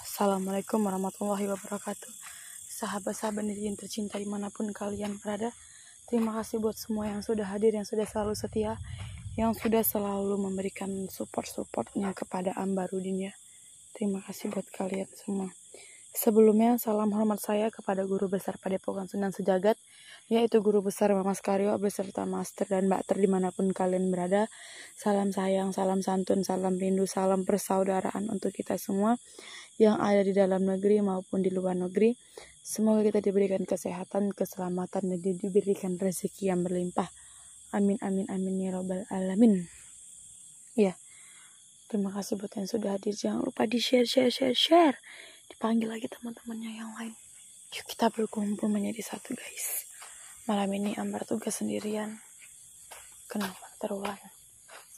Assalamualaikum warahmatullahi wabarakatuh Sahabat-sahabat diri yang tercinta dimanapun kalian berada Terima kasih buat semua yang sudah hadir, yang sudah selalu setia Yang sudah selalu memberikan support-supportnya kepada Ambarudin ya Terima kasih buat kalian semua Sebelumnya, salam hormat saya kepada guru besar pada Padepokan Sunan Sejagat, yaitu guru besar Mas Skario beserta master dan bakter dimanapun kalian berada. Salam sayang, salam santun, salam rindu, salam persaudaraan untuk kita semua yang ada di dalam negeri maupun di luar negeri. Semoga kita diberikan kesehatan, keselamatan, dan diberikan rezeki yang berlimpah. Amin, amin, amin, ya robbal alamin. Ya, terima kasih buat yang sudah hadir. Jangan lupa di share, share, share, share dipanggil lagi teman-temannya yang lain yuk kita berkumpul menjadi satu guys malam ini Ambar tugas sendirian kena teruan?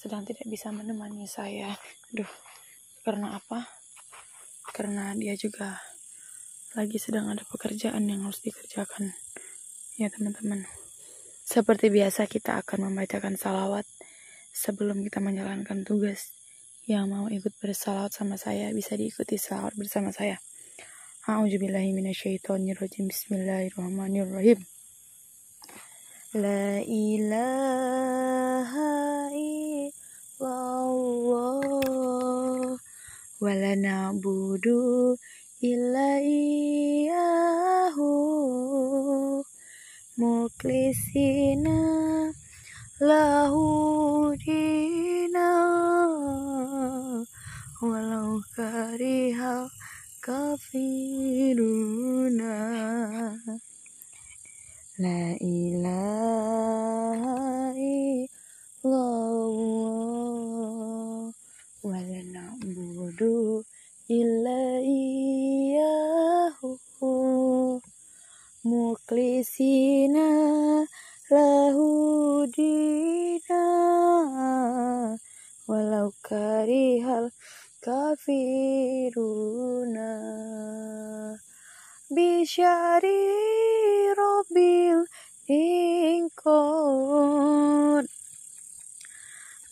sedang tidak bisa menemani saya duh karena apa karena dia juga lagi sedang ada pekerjaan yang harus dikerjakan ya teman-teman seperti biasa kita akan membacakan salawat sebelum kita menjalankan tugas yang mau ikut bersalawat sama saya bisa diikuti salawat bersama saya. A'udzubillahi minasyaitonirrajim. Bismillahirrahmanirrahim. La ilaha illallah wa la nabudu illa iyyahu muklisina lahu dinah walau karihal kafiruna la ilaha illallah wa la na'budu illa muklisina lahudina walau karihal kafiruna bisyari robil ingkot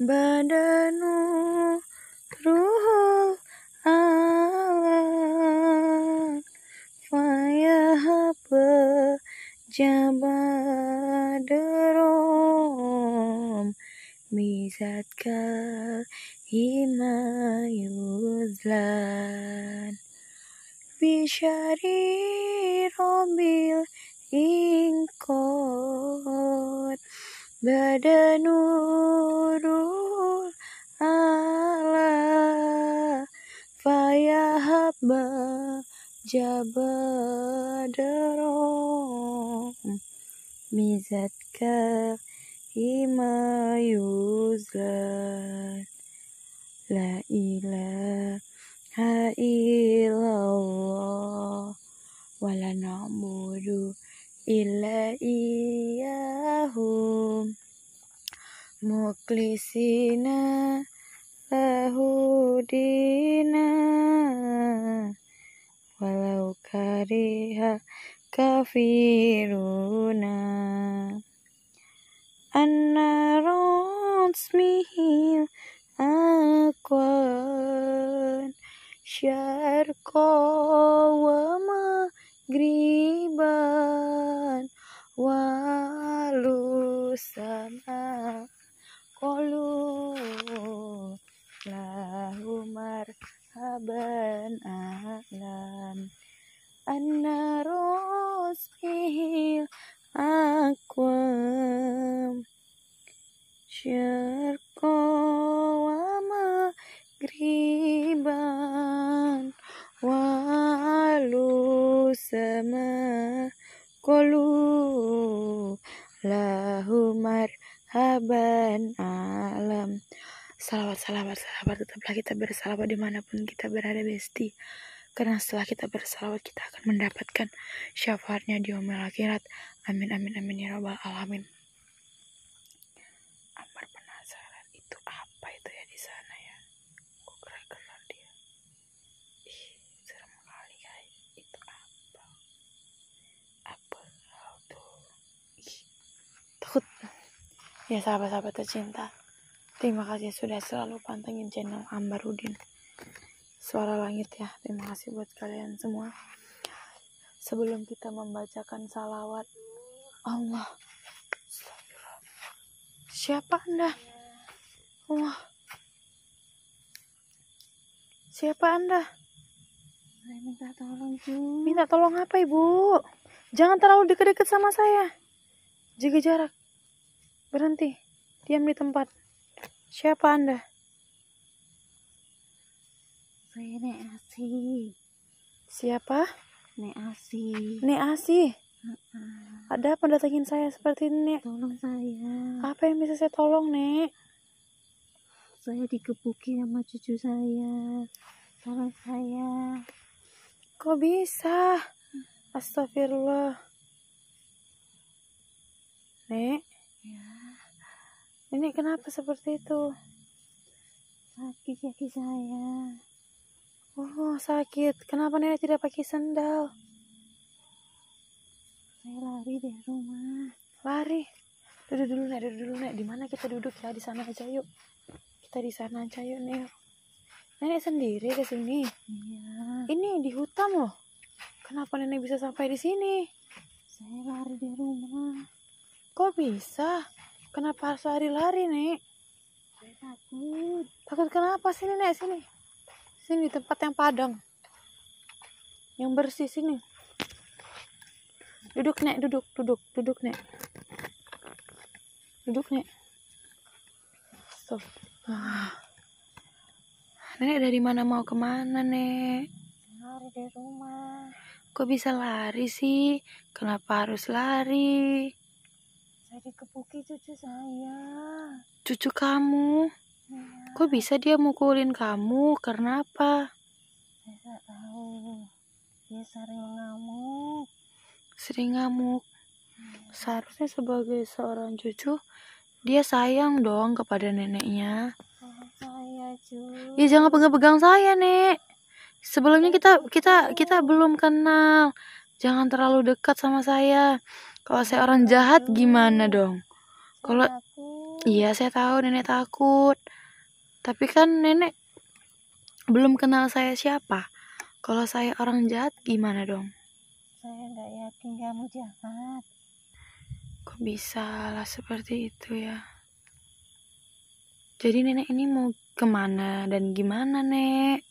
badanu ruhul ala faya haba jabadero Mizat kalimayuzlan Bishari romil ingkot Badanurul ala Fayahab bajabadarong Mizat kalimayuzlan ima yuzlat la ilaha illallah wala na'budu illa iyahu muklisina lahudina walau kariha kafiruna anna rasmihi akwan syarqa wa magriban walusana kolu qulu lahu marhaban alam anna rasmihi أقوام شرق ومغربا وعلو sama kolu lahumar haban alam salawat salawat salawat tetaplah kita bersalawat dimanapun kita berada besti karena setelah kita bersalawat kita akan mendapatkan syafaatnya di akhirat amin amin amin ya robbal alamin Amar penasaran itu apa itu ya di sana ya kok keren kenal dia ih serem kali guys itu apa apa tuh ih takut ya sahabat-sahabat tercinta terima kasih sudah selalu pantengin channel Ambarudin suara langit ya terima kasih buat kalian semua sebelum kita membacakan salawat Allah siapa anda Allah siapa anda minta tolong ibu minta tolong apa ibu jangan terlalu dekat-dekat sama saya jaga jarak berhenti diam di tempat siapa anda saya Nek Asi siapa Nek Asi Nek Asi ada apa datangin saya seperti ini, Tolong saya. Apa yang bisa saya tolong, Nek? Saya dikebuki sama cucu saya. Tolong saya. Kok bisa? Astagfirullah. Nek? Ya. Ini kenapa seperti itu? Sakit kaki saya. Oh, sakit. Kenapa Nenek tidak pakai sendal? saya lari dari rumah lari duduk dulu nek duduk dulu nek di mana kita duduk ya di sana aja yuk kita di sana aja yuk nek nenek sendiri ke sini iya. ini di hutan loh kenapa nenek bisa sampai di sini saya lari di rumah kok bisa kenapa harus lari-lari nek saya takut takut kenapa sih nek sini sini tempat yang padang yang bersih sini Duduk, Nek, duduk, duduk, duduk, Nek. Duduk, Nek. Stop. Ah. Nenek dari mana mau kemana, Nek? Lari dari rumah. Kok bisa lari sih? Kenapa harus lari? Saya dikepuki cucu saya. Cucu kamu? Ya. Kok bisa dia mukulin kamu? Kenapa? Saya tahu. Dia sering mengamuk sering ngamuk. Hmm. Seharusnya sebagai seorang cucu, dia sayang dong kepada neneknya. Oh, iya Ya jangan pegang-pegang saya, Nek. Sebelumnya kita kita iya. kita belum kenal. Jangan terlalu dekat sama saya. Kalau saya orang jahat iya. gimana dong? Kalau iya saya tahu nenek takut. Tapi kan nenek belum kenal saya siapa. Kalau saya orang jahat gimana dong? saya nggak yakin kamu jahat kok bisa lah seperti itu ya jadi nenek ini mau kemana dan gimana nek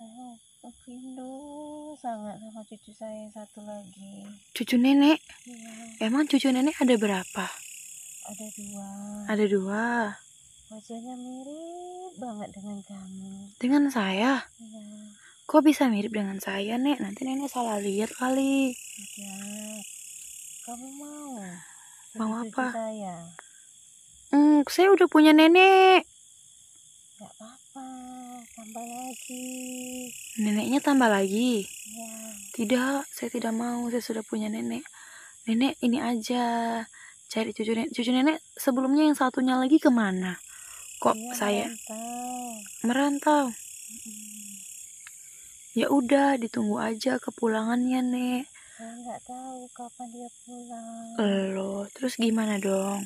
saya rindu sangat sama cucu saya yang satu lagi cucu nenek ya. emang cucu nenek ada berapa ada dua ada dua wajahnya mirip banget dengan kamu dengan saya ya kok bisa mirip dengan saya nek nanti nenek salah lihat kali kamu mau mau apa saya hmm, saya udah punya nenek nggak apa-apa tambah lagi neneknya tambah lagi ya. tidak saya tidak mau saya sudah punya nenek nenek ini aja cari cucu nenek cucu nenek sebelumnya yang satunya lagi kemana kok ya, saya merantau, merantau. Mm -hmm ya udah ditunggu aja kepulangannya nek nggak tahu kapan dia pulang lo terus gimana dong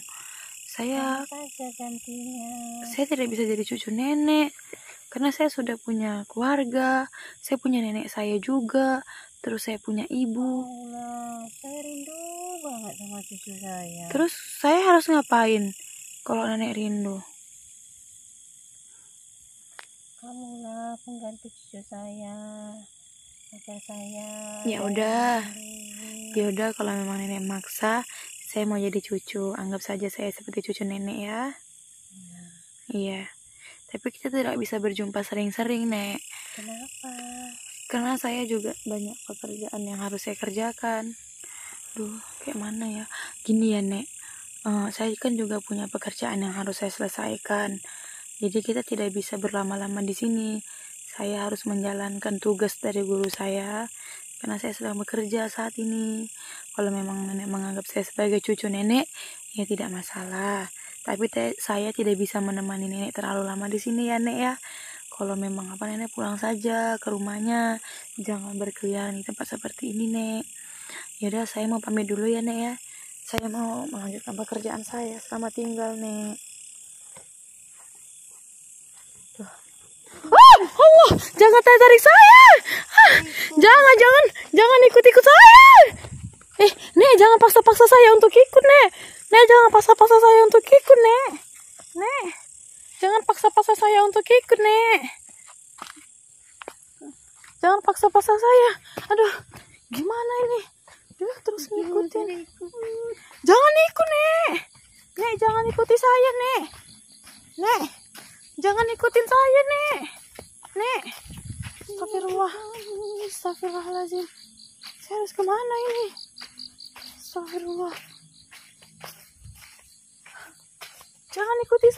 saya saya tidak bisa jadi cucu nenek karena saya sudah punya keluarga saya punya nenek saya juga terus saya punya ibu saya rindu banget sama cucu saya terus saya harus ngapain kalau nenek rindu kamulah pengganti cucu saya agar saya ya udah ya udah kalau memang nenek maksa saya mau jadi cucu anggap saja saya seperti cucu nenek ya iya ya. tapi kita tidak bisa berjumpa sering-sering nek kenapa karena saya juga banyak pekerjaan yang harus saya kerjakan duh kayak mana ya gini ya nek uh, saya kan juga punya pekerjaan yang harus saya selesaikan jadi kita tidak bisa berlama-lama di sini. Saya harus menjalankan tugas dari guru saya karena saya sedang bekerja saat ini. Kalau memang nenek menganggap saya sebagai cucu nenek, ya tidak masalah. Tapi te, saya tidak bisa menemani nenek terlalu lama di sini ya nek ya. Kalau memang apa nenek pulang saja ke rumahnya, jangan berkeliaran di tempat seperti ini nek. Yaudah saya mau pamit dulu ya nek ya. Saya mau melanjutkan pekerjaan saya. Selamat tinggal nek. Allah, jangan tarik saya. jangan, jangan, jangan ikut-ikut saya. Eh, Nek, jangan paksa-paksa saya untuk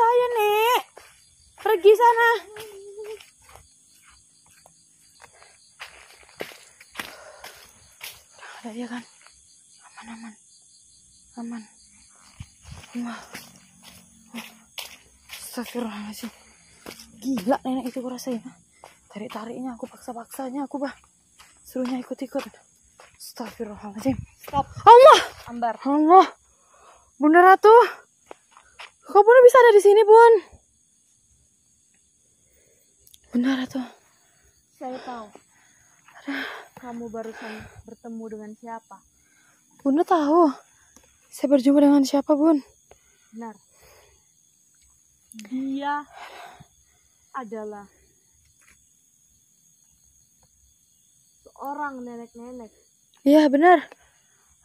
saya, Nek. Pergi sana. Ada ya kan? Aman, aman. Aman. Wah. sih. Gila nenek itu kurasa ya. Tarik-tariknya aku paksa-paksanya aku, Bah. Suruhnya ikut-ikut. Astagfirullahaladzim. Stop. Allah. Ambar. Allah. Bunda Ratu. Kok Bun bisa ada di sini, Bun? Benar atau? Saya tahu. Kamu barusan bertemu dengan siapa? Bunda tahu. Saya berjumpa dengan siapa, Bun? Benar. Dia adalah seorang nenek-nenek. Iya, -nenek. benar.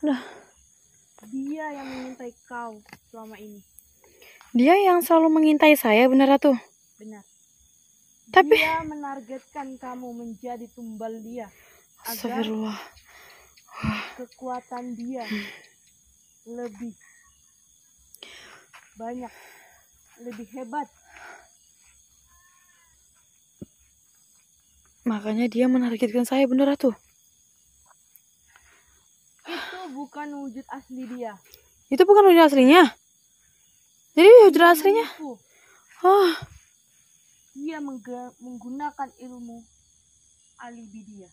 Nah, Dia yang mengintai kau selama ini. Dia yang selalu mengintai saya, benar Ratu? Benar. Tapi dia menargetkan kamu menjadi tumbal dia. Agar kekuatan dia lebih banyak, lebih hebat. Makanya dia menargetkan saya, benar Ratu? Itu bukan wujud asli dia. Itu bukan wujud aslinya? Jadi Hujra aslinya? Oh. Dia menggunakan ilmu alibi dia.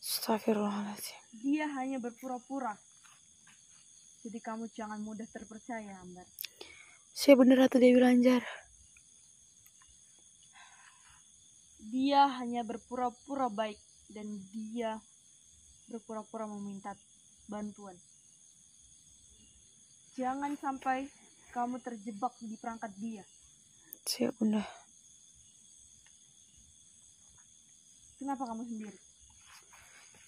Astagfirullahaladzim. Dia hanya berpura-pura. Jadi kamu jangan mudah terpercaya, Ambar. Saya benar Ratu Dewi Lanjar. Dia hanya berpura-pura baik dan dia berpura-pura meminta bantuan. Jangan sampai kamu terjebak di perangkat dia. Siap, bunda Kenapa kamu sendiri?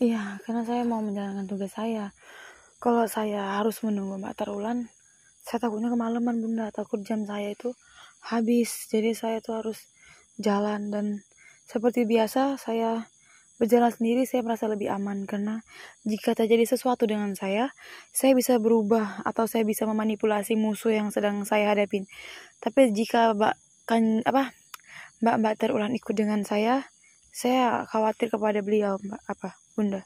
Iya, karena saya mau menjalankan tugas saya. Kalau saya harus menunggu Mbak Tarulan, saya takutnya kemalaman bunda, takut jam saya itu habis. Jadi saya itu harus jalan dan seperti biasa saya Berjalan sendiri saya merasa lebih aman karena jika terjadi sesuatu dengan saya, saya bisa berubah atau saya bisa memanipulasi musuh yang sedang saya hadapin. Tapi jika mbak kan apa mbak-mbak terulang ikut dengan saya, saya khawatir kepada beliau mbak apa bunda.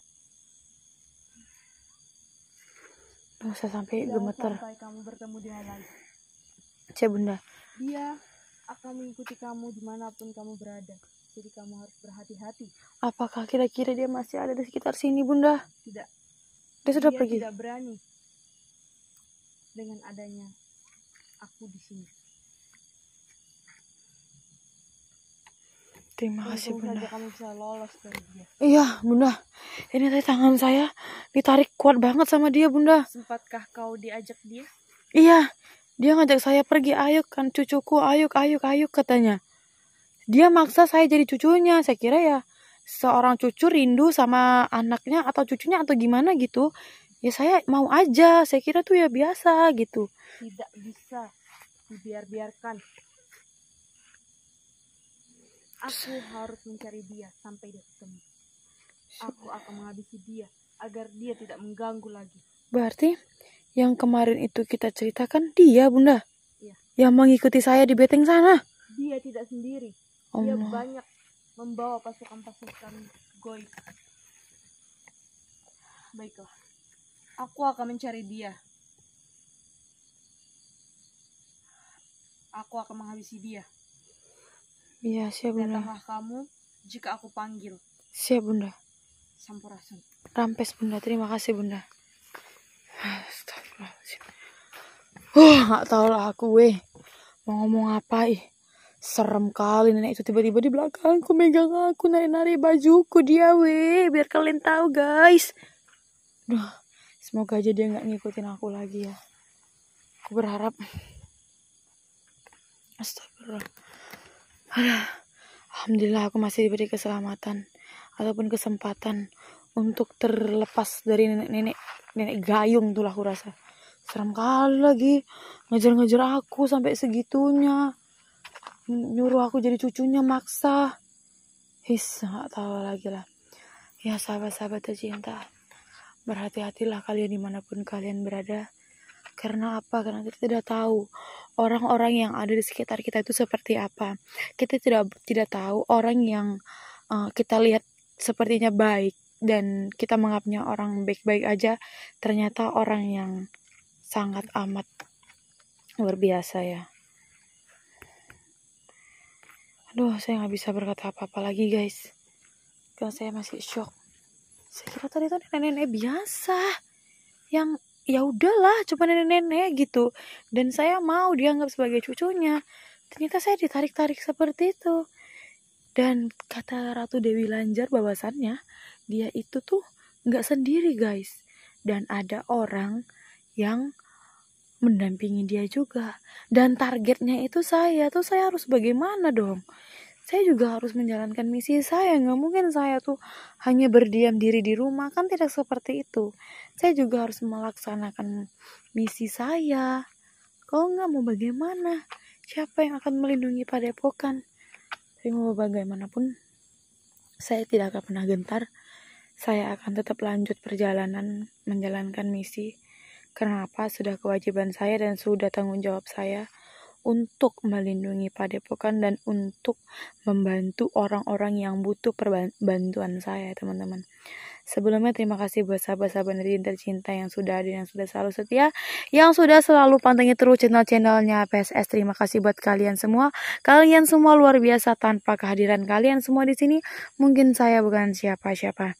Nggak saya sampai Jangan gemeter. Sampai kamu bertemu bunda. Dia akan mengikuti kamu dimanapun kamu berada. Jadi kamu harus berhati-hati. Apakah kira-kira dia masih ada di sekitar sini, Bunda? Tidak. Dia sudah dia pergi. Tidak berani. Dengan adanya aku di sini. Terima kasih Bunda. Saja kamu bisa lolos dari dia. Iya Bunda, ini tadi tangan saya ditarik kuat banget sama dia Bunda. Sempatkah kau diajak dia? Iya, dia ngajak saya pergi, ayo kan cucuku, ayuk, ayuk, ayuk katanya dia maksa saya jadi cucunya saya kira ya seorang cucu rindu sama anaknya atau cucunya atau gimana gitu ya saya mau aja saya kira tuh ya biasa gitu tidak bisa dibiar-biarkan aku harus mencari dia sampai dia ketemu aku akan menghabisi dia agar dia tidak mengganggu lagi berarti yang kemarin itu kita ceritakan dia bunda ya. yang mengikuti saya di beteng sana dia tidak sendiri Iya, Allah. Dia banyak membawa pasukan-pasukan goib. Baiklah. Aku akan mencari dia. Aku akan menghabisi dia. Iya, siap Bunda. Datanglah kamu jika aku panggil. Siap Bunda. Sampurasun. Rampes Bunda, terima kasih Bunda. Astagfirullahaladzim. Huh, gak tau lah aku weh. Mau ngomong apa ih. Serem kali nenek itu tiba-tiba di belakangku megang aku ah, nari-nari bajuku dia weh biar kalian tahu guys. Duh, semoga aja dia nggak ngikutin aku lagi ya. Aku berharap. Astagfirullah. Alhamdulillah aku masih diberi keselamatan ataupun kesempatan untuk terlepas dari nenek-nenek nenek gayung tuh lah aku rasa. Serem kali lagi ngejar-ngejar aku sampai segitunya nyuruh aku jadi cucunya maksa his nggak tahu lagi lah ya sahabat-sahabat tercinta berhati-hatilah kalian dimanapun kalian berada karena apa karena kita tidak tahu orang-orang yang ada di sekitar kita itu seperti apa kita tidak tidak tahu orang yang uh, kita lihat sepertinya baik dan kita menganggapnya orang baik-baik aja ternyata orang yang sangat amat luar biasa ya Aduh, saya nggak bisa berkata apa-apa lagi guys. Karena saya masih shock. Saya kira tadi tuh nenek-nenek biasa. Yang ya udahlah cuma nenek-nenek gitu dan saya mau dianggap sebagai cucunya ternyata saya ditarik-tarik seperti itu dan kata Ratu Dewi Lanjar bahwasannya dia itu tuh nggak sendiri guys dan ada orang yang mendampingi dia juga dan targetnya itu saya tuh saya harus bagaimana dong saya juga harus menjalankan misi saya nggak mungkin saya tuh hanya berdiam diri di rumah kan tidak seperti itu saya juga harus melaksanakan misi saya kalau nggak mau bagaimana siapa yang akan melindungi padepokan tapi mau bagaimanapun saya tidak akan pernah gentar saya akan tetap lanjut perjalanan menjalankan misi Kenapa sudah kewajiban saya dan sudah tanggung jawab saya untuk melindungi padepokan dan untuk membantu orang-orang yang butuh perbantuan saya, teman-teman. Sebelumnya terima kasih buat sahabat-sahabat netizen tercinta yang sudah ada yang sudah selalu setia, yang sudah selalu pantengin terus channel-channelnya PSS. Terima kasih buat kalian semua. Kalian semua luar biasa tanpa kehadiran kalian semua di sini, mungkin saya bukan siapa-siapa.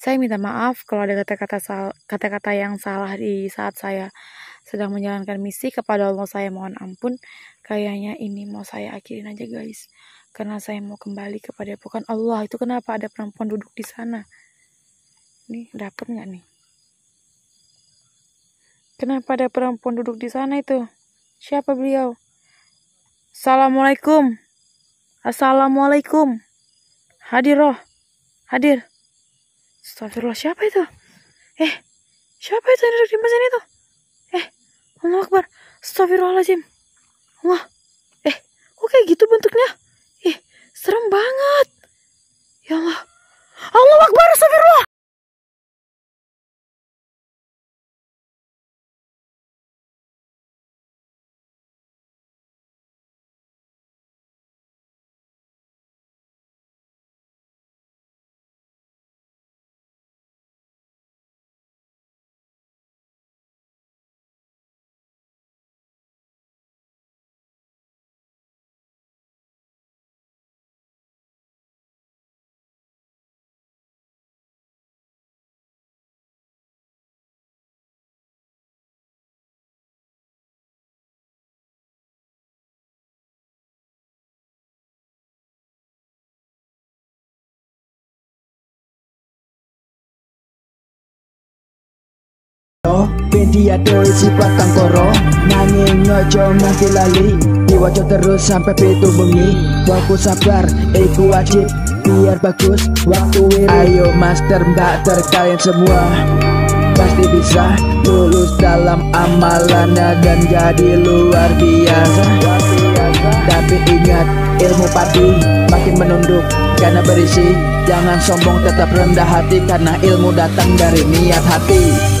Saya minta maaf kalau ada kata-kata kata-kata yang salah di saat saya sedang menjalankan misi kepada Allah saya mohon ampun. Kayaknya ini mau saya akhirin aja guys. Karena saya mau kembali kepada bukan Allah. Itu kenapa ada perempuan duduk di sana? Nih, dapat nggak nih? Kenapa ada perempuan duduk di sana itu? Siapa beliau? Assalamualaikum. Assalamualaikum. Hadir Hadiroh. Hadir. Astagfirullah, siapa itu? Eh, siapa itu yang duduk di mesin itu? Eh, Allah Akbar. Astagfirullahaladzim. Allah. eh, kok kayak gitu bentuknya? eh, serem banget. Ya Allah. Allah Akbar. loro Bendi si isi batang koro Nanging nyojo mati lali Diwajo terus sampai pintu bengi Waku sabar, iku wajib Biar bagus, waktu ini Ayo master mbak terkalian semua Pasti bisa lulus dalam amalannya Dan jadi luar biasa Tapi ingat ilmu pati makin menunduk karena berisi Jangan sombong tetap rendah hati karena ilmu datang dari niat hati